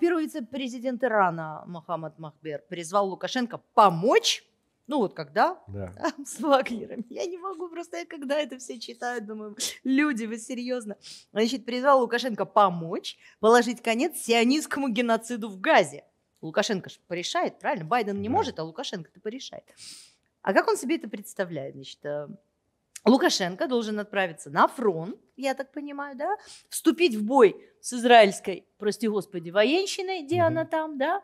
Первый вице-президент Ирана Мохаммад Махбер призвал Лукашенко помочь ну вот когда? Да. С блогерами. Я не могу, просто я когда это все читаю, думаю, люди, вы серьезно? Значит, призвал Лукашенко помочь положить конец сионистскому геноциду в Газе. Лукашенко же порешает, правильно? Байден не да. может, а Лукашенко-то порешает. А как он себе это представляет? Значит, э, Лукашенко должен отправиться на фронт, я так понимаю, да, вступить в бой с израильской, прости господи, военщиной, где угу. она там, да,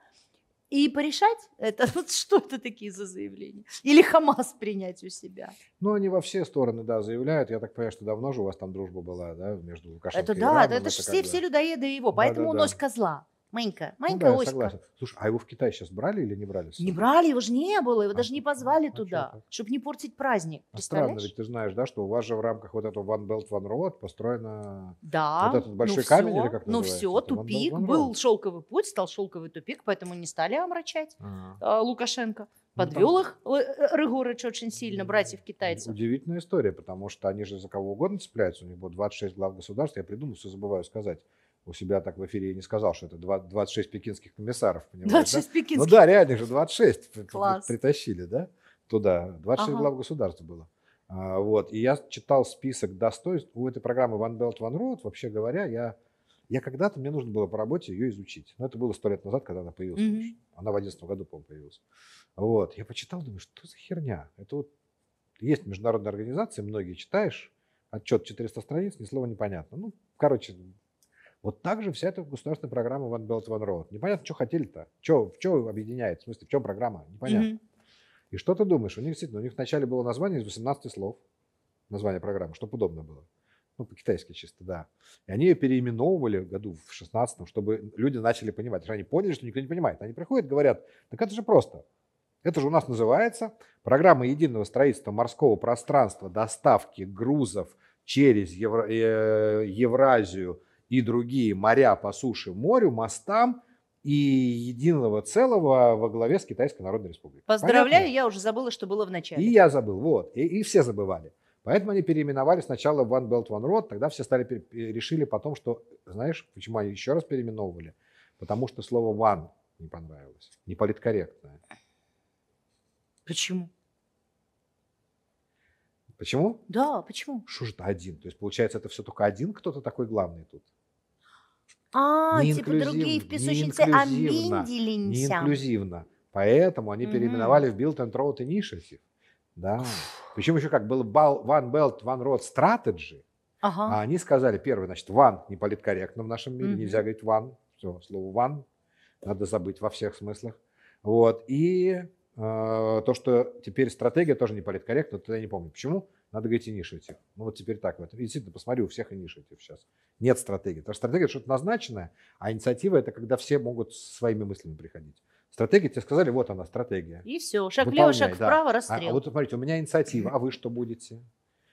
и порешать это, вот что это такие за заявления? Или Хамас принять у себя? Ну, они во все стороны, да, заявляют. Я так понимаю, что давно же у вас там дружба была, да, между Лукашенко это и да, Ираном. Это да, это же все, все людоеды его, поэтому да, да. он козла. Манька, Манька ну, да, Оська. согласен. Слушай, а его в Китай сейчас брали или не брали? Не брали, его же не было, его а, даже не позвали а туда, что чтобы не портить праздник. А странно, ведь ты знаешь, да, что у вас же в рамках вот этого One Belt One Road построено да, вот этот ну большой ну камень, все, или как Ну все, Это тупик, One Belt, One был шелковый путь, стал шелковый тупик, поэтому не стали омрачать ага. Э, Лукашенко. Ну, Подвел их э, э, Рыгорыч очень сильно, братьев китайцев. Удивительная история, потому что они же за кого угодно цепляются. У них было 26 глав государств, я придумал, все забываю сказать у себя так в эфире я не сказал, что это 26 пекинских комиссаров, понимаешь? 26 да? пекинских? Ну да, реально же 26 Класс. притащили, да, туда. 26 ага. глав государства было. А, вот, и я читал список достоинств. У этой программы One Belt, One Road, вообще говоря, я, я когда-то, мне нужно было по работе ее изучить. Но это было сто лет назад, когда она появилась. Mm-hmm. Она в 11 году, по-моему, появилась. Вот, я почитал, думаю, что за херня? Это вот есть международные организации, многие читаешь, отчет 400 страниц, ни слова непонятно. Ну, короче, вот так же вся эта государственная программа One Belt, One Road. Непонятно, что хотели-то. Что, что объединяет? В смысле, в чем программа? Непонятно. Mm-hmm. И что ты думаешь? У них действительно, у них вначале было название из 18 слов. Название программы, чтобы удобно было. Ну, по-китайски чисто, да. И они ее переименовывали году в 16 чтобы люди начали понимать. Потому они поняли, что никто не понимает. Они приходят, говорят, так это же просто. Это же у нас называется программа единого строительства морского пространства, доставки грузов через э, Евразию, и другие моря по суше морю, мостам и единого целого во главе с Китайской Народной Республикой. Поздравляю, Понятно? я уже забыла, что было в начале. И я забыл, вот. И, и все забывали. Поэтому они переименовали сначала в One Belt One Road, тогда все стали решили потом, что, знаешь, почему они еще раз переименовывали? Потому что слово one не понравилось, не политкорректное. Почему? Почему? Да, почему? Что же это один? То есть, получается, это все только один кто-то такой главный тут? А, типа другие в песочнице Не инклюзивно. Поэтому они mm переименовали в Built and Road Initiative. Да. Причем еще как был One Belt, One Road Strategy, ага. а они сказали, первый, значит, One не политкорректно в нашем мире, mm нельзя говорить One, все, слово One надо забыть во всех смыслах. Вот, и а, то, что теперь стратегия тоже не политкорректна, то я не помню. Почему? Надо говорить инишитив. Ну вот теперь так в этом. И действительно, посмотри, у всех инишитив сейчас. Нет стратегии. Потому что стратегия что-то назначенное, а инициатива это когда все могут своими мыслями приходить. Стратегия, тебе сказали, вот она, стратегия. И все, шаг Выполняй, влево, шаг да. вправо, расстрел. А, а вот смотрите, у меня инициатива, а вы что будете?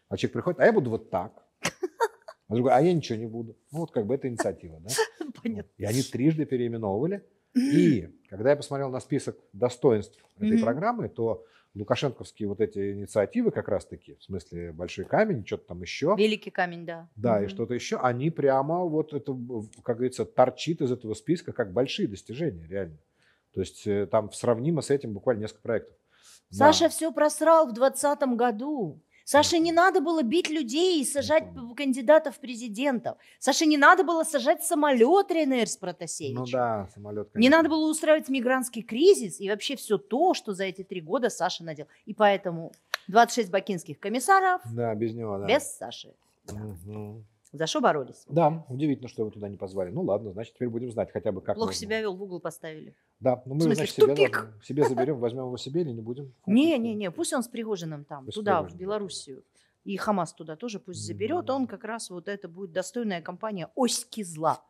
А человек приходит, а я буду вот так. А другой, а я ничего не буду. Ну, вот как бы это инициатива, да? Понятно. И они трижды переименовывали. И когда я посмотрел на список достоинств этой mm-hmm. программы, то лукашенковские вот эти инициативы как раз-таки, в смысле большой камень, что-то там еще. Великий камень, да. Да, mm-hmm. и что-то еще, они прямо вот это, как говорится, торчит из этого списка как большие достижения, реально. То есть э, там сравнимо с этим буквально несколько проектов. Саша да. все просрал в 2020 году. Саше не надо было бить людей и сажать кандидатов в президентов. Саше не надо было сажать самолет Ренер с Ну да, самолет, конечно. Не надо было устраивать мигрантский кризис и вообще все то, что за эти три года Саша надел. И поэтому 26 бакинских комиссаров. Да, без него, да. Без Саши. Да. Угу. За что боролись? Да, удивительно, что его туда не позвали. Ну ладно, значит, теперь будем знать хотя бы как. Плохо можно. себя вел, в угол поставили. Да, но ну мы, в смысле, значит, в себе, да, себе заберем, возьмем его себе или не будем. Не-не-не, пусть он с Пригожиным там, пусть туда, Пригожин, в Белоруссию. Да. И Хамас туда тоже пусть заберет. Mm-hmm. Он как раз вот это будет достойная компания «Оськи зла».